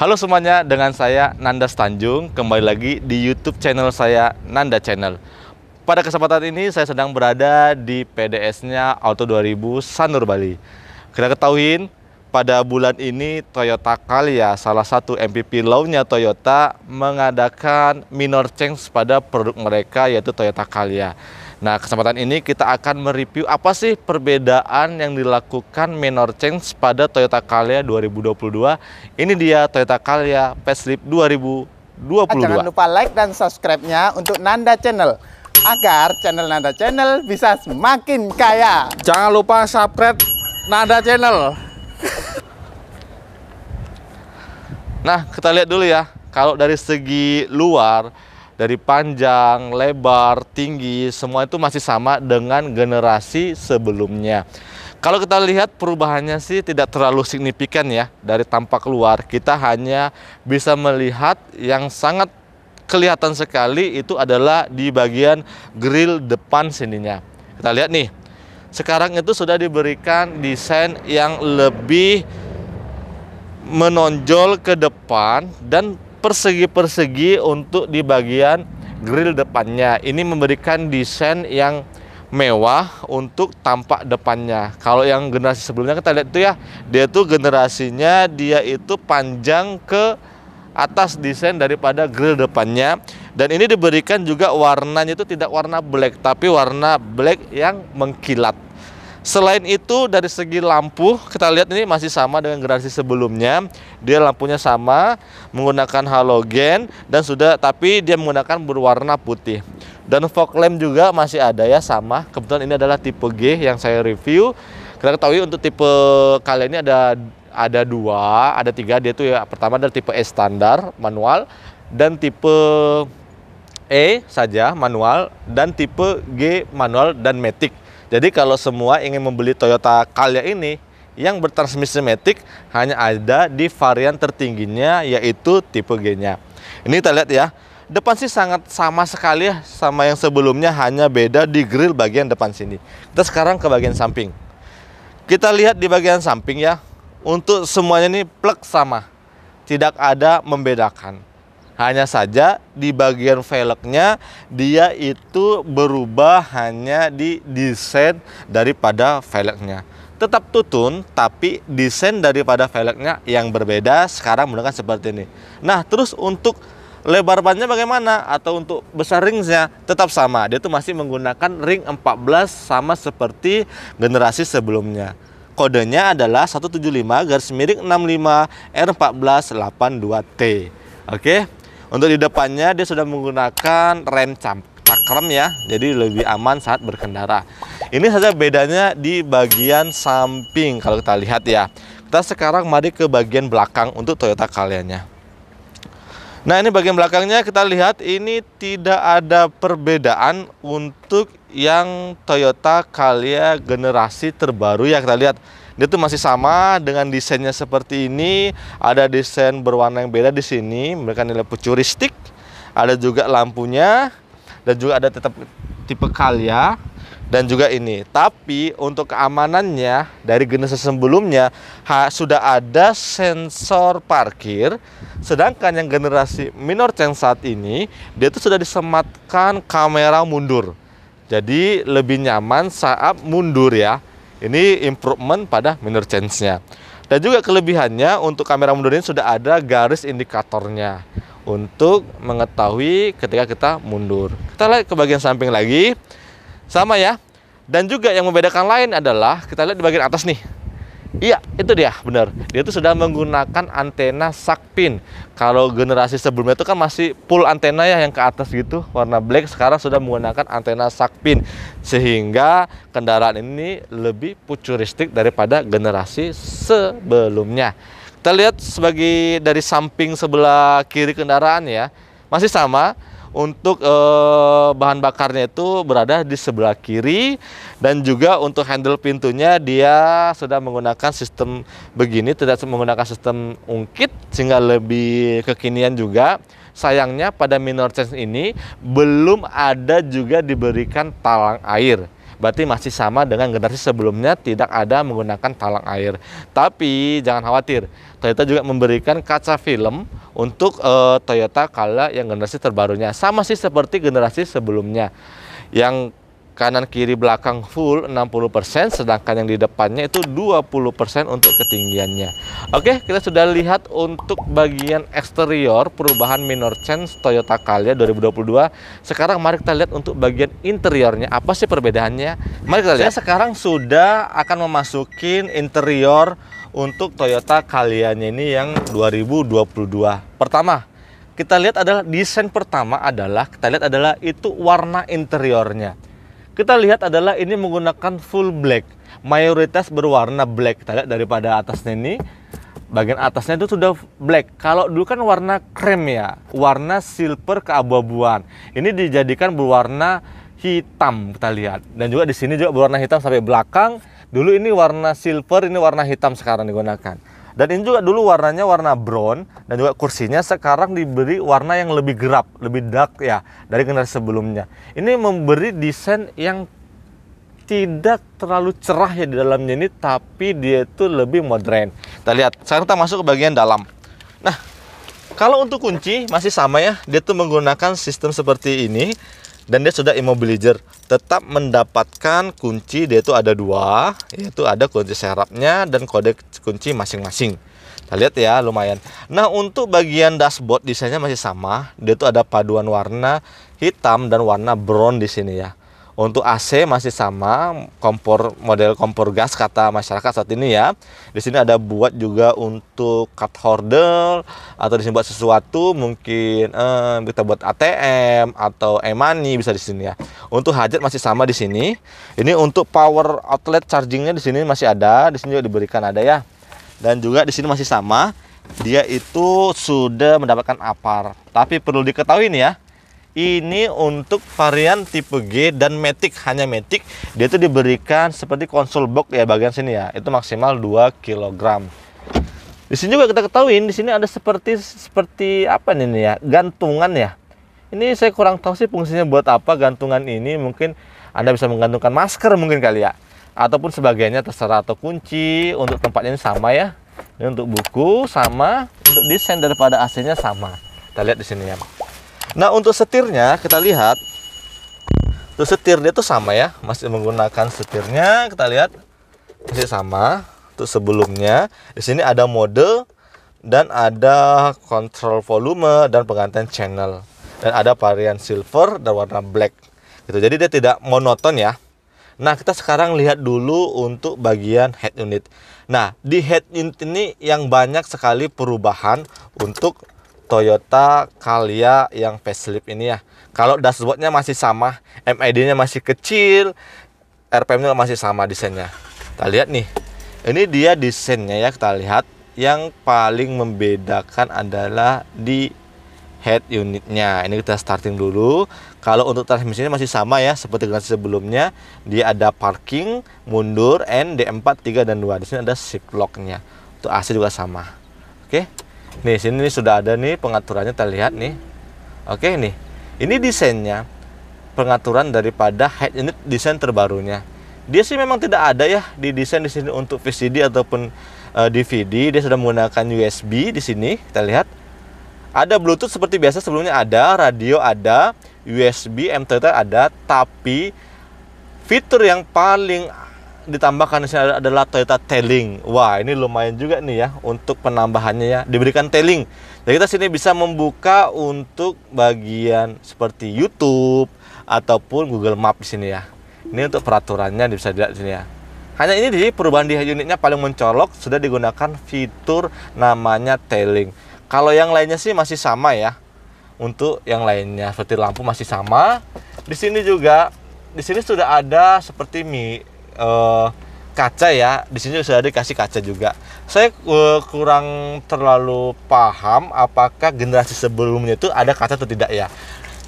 Halo semuanya, dengan saya Nanda Tanjung, kembali lagi di YouTube channel saya Nanda Channel. Pada kesempatan ini saya sedang berada di PDS-nya Auto 2000 Sanur Bali. Kita ketahuin pada bulan ini Toyota Calya, salah satu MPP low-nya Toyota, mengadakan minor change pada produk mereka yaitu Toyota Calya. Nah, kesempatan ini kita akan mereview apa sih perbedaan yang dilakukan minor change pada Toyota Calya 2022. Ini dia Toyota Calya facelift 2022. Ah, jangan lupa like dan subscribe-nya untuk Nanda Channel agar channel Nanda Channel bisa semakin kaya. Jangan lupa subscribe Nanda Channel. nah, kita lihat dulu ya. Kalau dari segi luar dari panjang, lebar, tinggi, semua itu masih sama dengan generasi sebelumnya. Kalau kita lihat perubahannya sih tidak terlalu signifikan ya dari tampak luar. Kita hanya bisa melihat yang sangat kelihatan sekali itu adalah di bagian grill depan sininya. Kita lihat nih. Sekarang itu sudah diberikan desain yang lebih menonjol ke depan dan persegi-persegi untuk di bagian grill depannya. Ini memberikan desain yang mewah untuk tampak depannya. Kalau yang generasi sebelumnya kita lihat itu ya, dia tuh generasinya dia itu panjang ke atas desain daripada grill depannya dan ini diberikan juga warnanya itu tidak warna black tapi warna black yang mengkilat Selain itu dari segi lampu kita lihat ini masih sama dengan generasi sebelumnya. Dia lampunya sama menggunakan halogen dan sudah tapi dia menggunakan berwarna putih. Dan fog lamp juga masih ada ya sama. Kebetulan ini adalah tipe G yang saya review. Kita ketahui untuk tipe kali ini ada ada dua, ada tiga. Dia tuh ya pertama dari tipe E standar manual dan tipe E saja manual dan tipe G manual dan matic jadi kalau semua ingin membeli Toyota Calya ini yang bertransmisi matic hanya ada di varian tertingginya yaitu tipe G-nya. Ini kita lihat ya. Depan sih sangat sama sekali ya sama yang sebelumnya hanya beda di grill bagian depan sini. Kita sekarang ke bagian samping. Kita lihat di bagian samping ya. Untuk semuanya ini plek sama. Tidak ada membedakan. Hanya saja di bagian velgnya dia itu berubah hanya di desain daripada velgnya. Tetap tutun tapi desain daripada velgnya yang berbeda sekarang menggunakan seperti ini. Nah, terus untuk lebar bannya bagaimana atau untuk besar ringsnya tetap sama dia itu masih menggunakan ring 14 sama seperti generasi sebelumnya kodenya adalah 175 garis miring 65 R14 82T oke okay? Untuk di depannya dia sudah menggunakan rem cakram ya, jadi lebih aman saat berkendara. Ini saja bedanya di bagian samping kalau kita lihat ya. Kita sekarang mari ke bagian belakang untuk Toyota kaliannya. Nah ini bagian belakangnya kita lihat ini tidak ada perbedaan untuk yang Toyota Calya generasi terbaru ya kita lihat dia tuh masih sama dengan desainnya seperti ini. Ada desain berwarna yang beda di sini. Mereka nilai futuristik. Ada juga lampunya dan juga ada tetap tipe Kalia dan juga ini. Tapi untuk keamanannya dari generasi sebelumnya ha, sudah ada sensor parkir. Sedangkan yang generasi minor change saat ini dia tuh sudah disematkan kamera mundur. Jadi lebih nyaman saat mundur ya. Ini improvement pada minor change-nya. Dan juga kelebihannya untuk kamera mundur ini sudah ada garis indikatornya untuk mengetahui ketika kita mundur. Kita lihat ke bagian samping lagi. Sama ya. Dan juga yang membedakan lain adalah kita lihat di bagian atas nih. Iya, itu dia, benar. Dia itu sudah menggunakan antena sakpin. Kalau generasi sebelumnya itu kan masih full antena ya yang ke atas gitu, warna black. Sekarang sudah menggunakan antena sakpin. Sehingga kendaraan ini lebih futuristik daripada generasi sebelumnya. Kita lihat sebagai dari samping sebelah kiri kendaraan ya. Masih sama, untuk eh, bahan bakarnya itu berada di sebelah kiri dan juga untuk handle pintunya dia sudah menggunakan sistem begini tidak menggunakan sistem ungkit sehingga lebih kekinian juga sayangnya pada minor change ini belum ada juga diberikan talang air berarti masih sama dengan generasi sebelumnya tidak ada menggunakan talang air. Tapi jangan khawatir, Toyota juga memberikan kaca film untuk uh, Toyota Kala yang generasi terbarunya. Sama sih seperti generasi sebelumnya. Yang kanan kiri belakang full 60% sedangkan yang di depannya itu 20% untuk ketinggiannya oke kita sudah lihat untuk bagian eksterior perubahan minor change Toyota Calya 2022 sekarang mari kita lihat untuk bagian interiornya apa sih perbedaannya mari kita lihat saya sekarang sudah akan memasukin interior untuk Toyota calya ini yang 2022 pertama kita lihat adalah desain pertama adalah kita lihat adalah itu warna interiornya kita lihat adalah ini menggunakan full black. Mayoritas berwarna black. Kita lihat daripada atasnya ini, bagian atasnya itu sudah black. Kalau dulu kan warna krem ya, warna silver keabu-abuan. Ini dijadikan berwarna hitam kita lihat. Dan juga di sini juga berwarna hitam sampai belakang. Dulu ini warna silver, ini warna hitam sekarang digunakan. Dan ini juga dulu warnanya warna brown dan juga kursinya sekarang diberi warna yang lebih gerap, lebih dark ya dari generasi sebelumnya. Ini memberi desain yang tidak terlalu cerah ya di dalamnya ini tapi dia itu lebih modern. Kita lihat, sekarang kita masuk ke bagian dalam. Nah, kalau untuk kunci masih sama ya, dia tuh menggunakan sistem seperti ini dan dia sudah immobilizer tetap mendapatkan kunci dia itu ada dua yaitu ada kunci serapnya dan kode kunci masing-masing kita nah, lihat ya lumayan nah untuk bagian dashboard desainnya masih sama dia itu ada paduan warna hitam dan warna brown di sini ya untuk AC masih sama, kompor model kompor gas kata masyarakat saat ini ya. Di sini ada buat juga untuk cut holder atau di buat sesuatu mungkin eh, kita buat ATM atau e-money bisa di sini ya. Untuk hajat masih sama di sini. Ini untuk power outlet chargingnya di sini masih ada, di sini juga diberikan ada ya. Dan juga di sini masih sama. Dia itu sudah mendapatkan apar. Tapi perlu diketahui nih ya, ini untuk varian tipe G dan Matic hanya Matic dia itu diberikan seperti konsol box ya bagian sini ya itu maksimal 2 kg di sini juga kita ketahui di sini ada seperti seperti apa nih, nih ya gantungan ya ini saya kurang tahu sih fungsinya buat apa gantungan ini mungkin anda bisa menggantungkan masker mungkin kali ya ataupun sebagainya terserah atau kunci untuk tempatnya ini sama ya ini untuk buku sama untuk desain daripada AC-nya sama kita lihat di sini ya Nah untuk setirnya kita lihat Tuh setir dia tuh sama ya Masih menggunakan setirnya kita lihat Masih sama Tuh sebelumnya di sini ada mode Dan ada kontrol volume dan pengantin channel Dan ada varian silver dan warna black gitu. Jadi dia tidak monoton ya Nah, kita sekarang lihat dulu untuk bagian head unit. Nah, di head unit ini yang banyak sekali perubahan untuk Toyota Calya yang facelift ini ya. Kalau dashboardnya masih sama, MID-nya masih kecil, RPM-nya masih sama desainnya. Kita lihat nih, ini dia desainnya ya kita lihat. Yang paling membedakan adalah di head unitnya. Ini kita starting dulu. Kalau untuk transmisinya masih sama ya seperti generasi sebelumnya. Dia ada parking, mundur, N, D4, 3, dan 2. Di sini ada shift lock-nya. Untuk AC juga sama. Oke. Okay? Nih, sini nih, sudah ada nih pengaturannya terlihat nih. Oke nih. Ini desainnya pengaturan daripada head unit desain terbarunya. Dia sih memang tidak ada ya di desain di sini untuk VCD ataupun uh, eh, DVD. Dia sudah menggunakan USB di sini. Kita lihat. Ada Bluetooth seperti biasa sebelumnya ada, radio ada, USB, MTT ada, tapi fitur yang paling ditambahkan karena sini adalah Toyota tailing. Wah, ini lumayan juga nih ya untuk penambahannya ya. Diberikan tailing. Jadi kita sini bisa membuka untuk bagian seperti YouTube ataupun Google Map di sini ya. Ini untuk peraturannya bisa dilihat di sini ya. Hanya ini di perubahan di unitnya paling mencolok sudah digunakan fitur namanya tailing. Kalau yang lainnya sih masih sama ya. Untuk yang lainnya seperti lampu masih sama. Di sini juga di sini sudah ada seperti mie, uh, kaca ya di sini sudah dikasih kaca juga saya uh, kurang terlalu paham apakah generasi sebelumnya itu ada kaca atau tidak ya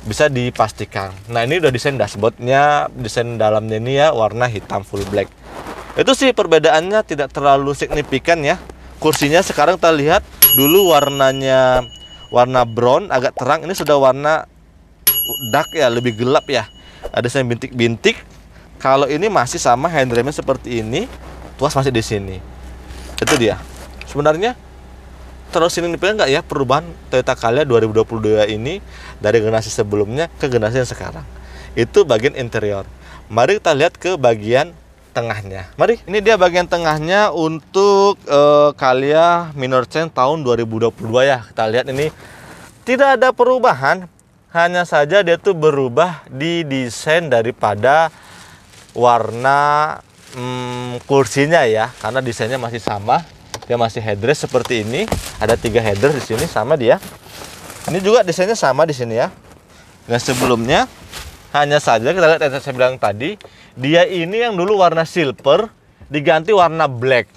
bisa dipastikan nah ini udah desain dashboardnya desain dalamnya ini ya warna hitam full black itu sih perbedaannya tidak terlalu signifikan ya kursinya sekarang kita lihat dulu warnanya warna brown agak terang ini sudah warna dark ya lebih gelap ya ada saya bintik-bintik kalau ini masih sama remnya seperti ini, tuas masih di sini. Itu dia. Sebenarnya terus ini nggak ya perubahan Toyota Calya 2022 ini dari generasi sebelumnya ke generasi yang sekarang. Itu bagian interior. Mari kita lihat ke bagian tengahnya. Mari, ini dia bagian tengahnya untuk uh, eh, Calya Minor Change tahun 2022 ya. Kita lihat ini tidak ada perubahan, hanya saja dia tuh berubah di desain daripada warna hmm, kursinya ya karena desainnya masih sama dia masih headrest seperti ini ada tiga headrest di sini sama dia ini juga desainnya sama di sini ya dengan sebelumnya hanya saja kita lihat yang saya bilang tadi dia ini yang dulu warna silver diganti warna black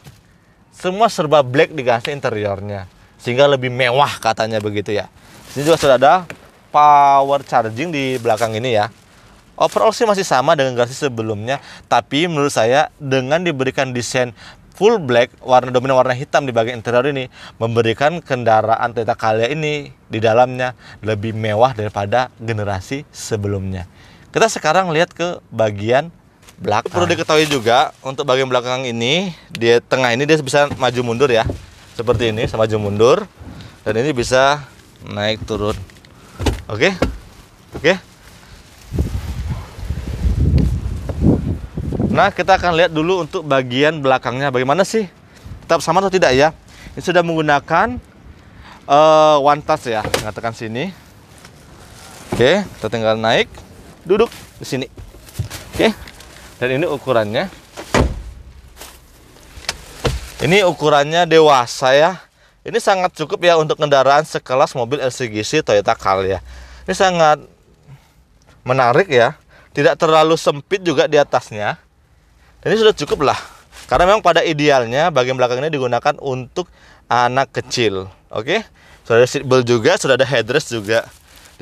semua serba black diganti interiornya sehingga lebih mewah katanya begitu ya sini juga sudah ada power charging di belakang ini ya Overall sih masih sama dengan garasi sebelumnya, tapi menurut saya dengan diberikan desain full black, warna dominan warna hitam di bagian interior ini memberikan kendaraan Toyota Calya ini di dalamnya lebih mewah daripada generasi sebelumnya. Kita sekarang lihat ke bagian belakang. Perlu diketahui juga untuk bagian belakang ini, di tengah ini dia bisa maju mundur ya. Seperti ini, sama maju mundur. Dan ini bisa naik turun. Oke? Okay? Oke? Okay? Nah, kita akan lihat dulu untuk bagian belakangnya bagaimana sih? Tetap sama atau tidak ya? Ini sudah menggunakan uh, one touch ya, mengatakan sini. Oke, kita tinggal naik, duduk di sini. Oke. Dan ini ukurannya. Ini ukurannya dewasa ya. Ini sangat cukup ya untuk kendaraan sekelas mobil LCGC Toyota Calya. Ini sangat menarik ya. Tidak terlalu sempit juga di atasnya ini sudah cukup lah. Karena memang pada idealnya bagian belakang ini digunakan untuk anak kecil. Oke. Okay? Sudah ada seat juga, sudah ada headrest juga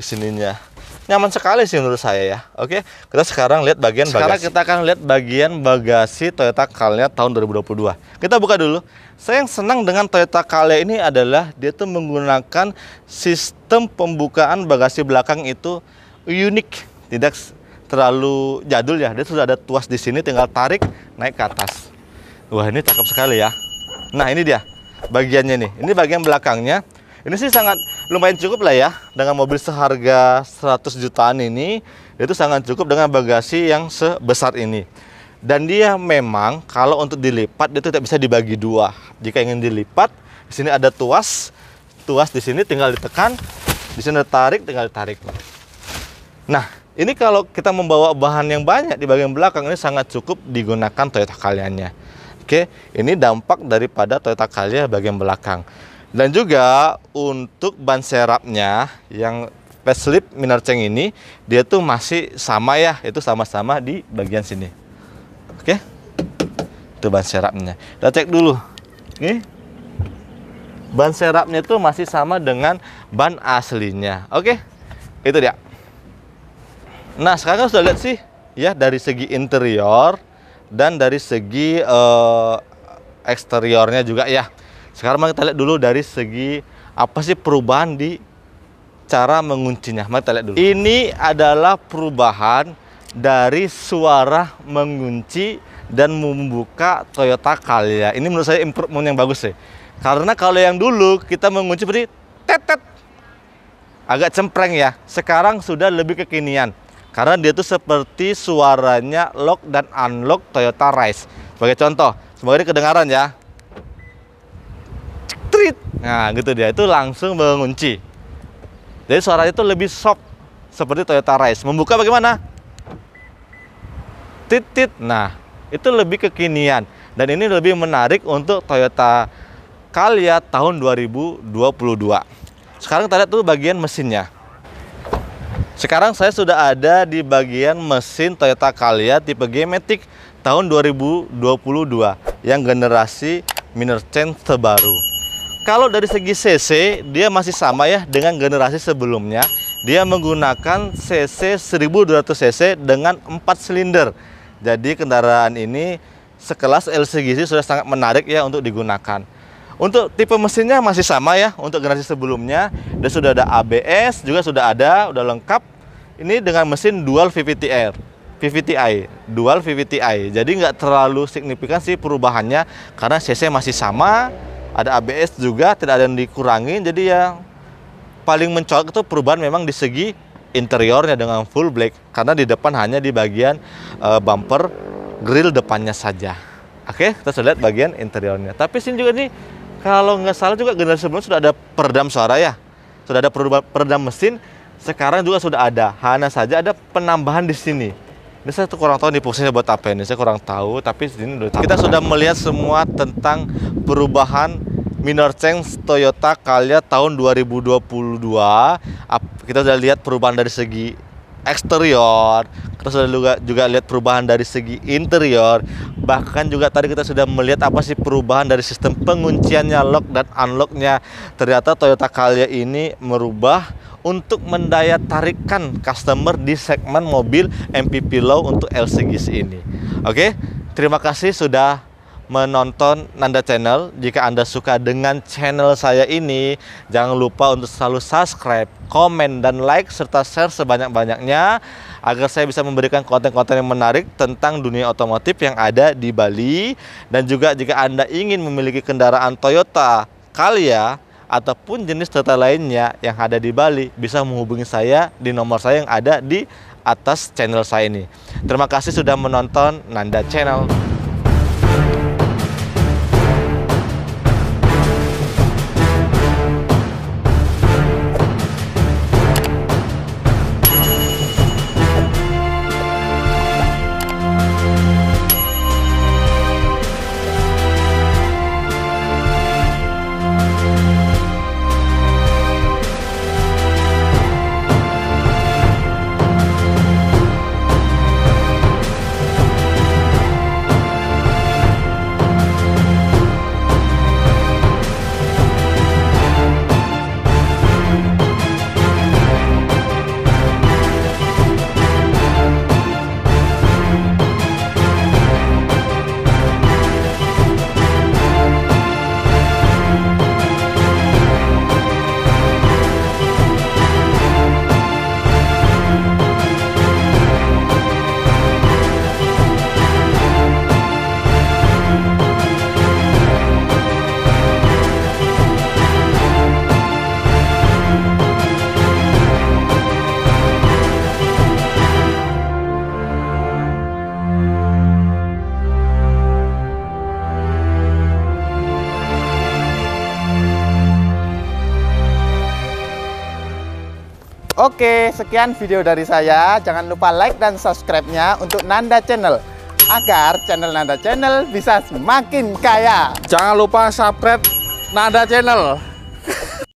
di sininya. Nyaman sekali sih menurut saya ya. Oke, okay? kita sekarang lihat bagian sekarang bagasi. kita akan lihat bagian bagasi Toyota Calya tahun 2022. Kita buka dulu. Saya yang senang dengan Toyota Calya ini adalah dia tuh menggunakan sistem pembukaan bagasi belakang itu unik tidak terlalu jadul ya. Dia sudah ada tuas di sini, tinggal tarik naik ke atas. Wah ini cakep sekali ya. Nah ini dia bagiannya nih. Ini bagian belakangnya. Ini sih sangat lumayan cukup lah ya dengan mobil seharga 100 jutaan ini itu sangat cukup dengan bagasi yang sebesar ini. Dan dia memang kalau untuk dilipat dia tidak bisa dibagi dua. Jika ingin dilipat, di sini ada tuas, tuas di sini tinggal ditekan, di sini tarik tinggal ditarik. Nah, ini kalau kita membawa bahan yang banyak di bagian belakang ini sangat cukup digunakan Toyota kaliannya. Oke, ini dampak daripada Toyota Calya bagian belakang. Dan juga untuk ban serapnya yang facelift Minerceng ini, dia tuh masih sama ya, itu sama-sama di bagian sini. Oke. Itu ban serapnya. Kita cek dulu. Oke. Ban serapnya itu masih sama dengan ban aslinya. Oke. Itu dia. Nah, sekarang sudah lihat sih ya dari segi interior dan dari segi uh, eksteriornya juga ya. Sekarang mari kita lihat dulu dari segi apa sih perubahan di cara menguncinya. Mari kita lihat dulu. Ini adalah perubahan dari suara mengunci dan membuka Toyota Calya. Ini menurut saya improvement yang bagus sih. Karena kalau yang dulu kita mengunci berarti tetet agak cempreng ya. Sekarang sudah lebih kekinian karena dia tuh seperti suaranya lock dan unlock Toyota Rise. Sebagai contoh, semoga ini kedengaran ya. Trit. Nah, gitu dia itu langsung mengunci. Jadi suaranya itu lebih shock seperti Toyota Rise. Membuka bagaimana? Titit. Nah, itu lebih kekinian dan ini lebih menarik untuk Toyota Calya tahun 2022. Sekarang kita lihat tuh bagian mesinnya. Sekarang saya sudah ada di bagian mesin Toyota Calya tipe G-Matic tahun 2022 yang generasi minor change terbaru. Kalau dari segi CC, dia masih sama ya dengan generasi sebelumnya. Dia menggunakan CC 1200 CC dengan 4 silinder. Jadi kendaraan ini sekelas LCGC sudah sangat menarik ya untuk digunakan. Untuk tipe mesinnya masih sama ya untuk generasi sebelumnya. Dia sudah ada ABS, juga sudah ada, udah lengkap ini dengan mesin dual VVT-R, VVTi, dual VVT-i, Jadi nggak terlalu signifikan sih perubahannya karena CC masih sama, ada ABS juga, tidak ada yang dikurangin. Jadi yang paling mencolok itu perubahan memang di segi interiornya dengan full black karena di depan hanya di bagian uh, bumper grill depannya saja. Oke, kita lihat bagian interiornya. Tapi sini juga nih kalau nggak salah juga generasi sebelumnya sudah ada peredam suara ya, sudah ada peredam mesin sekarang juga sudah ada, hanya saja ada penambahan di sini. Ini saya tuh kurang tahu nih fungsinya buat apa ini, saya kurang tahu. Tapi sini kita sudah melihat semua tentang perubahan minor change Toyota Calya tahun 2022. Kita sudah lihat perubahan dari segi eksterior, kita sudah juga, juga lihat perubahan dari segi interior, bahkan juga tadi kita sudah melihat apa sih perubahan dari sistem pengunciannya lock dan unlocknya. Ternyata Toyota Calya ini merubah untuk mendaya tarikan customer di segmen mobil MPV low untuk LCGC ini. Oke, terima kasih sudah menonton Nanda Channel. Jika Anda suka dengan channel saya ini, jangan lupa untuk selalu subscribe, komen, dan like, serta share sebanyak-banyaknya agar saya bisa memberikan konten-konten yang menarik tentang dunia otomotif yang ada di Bali. Dan juga jika Anda ingin memiliki kendaraan Toyota Calya ataupun jenis data lainnya yang ada di Bali bisa menghubungi saya di nomor saya yang ada di atas channel saya ini. Terima kasih sudah menonton Nanda Channel. Oke, sekian video dari saya. Jangan lupa like dan subscribe-nya untuk Nanda Channel agar channel Nanda Channel bisa semakin kaya. Jangan lupa subscribe Nanda Channel.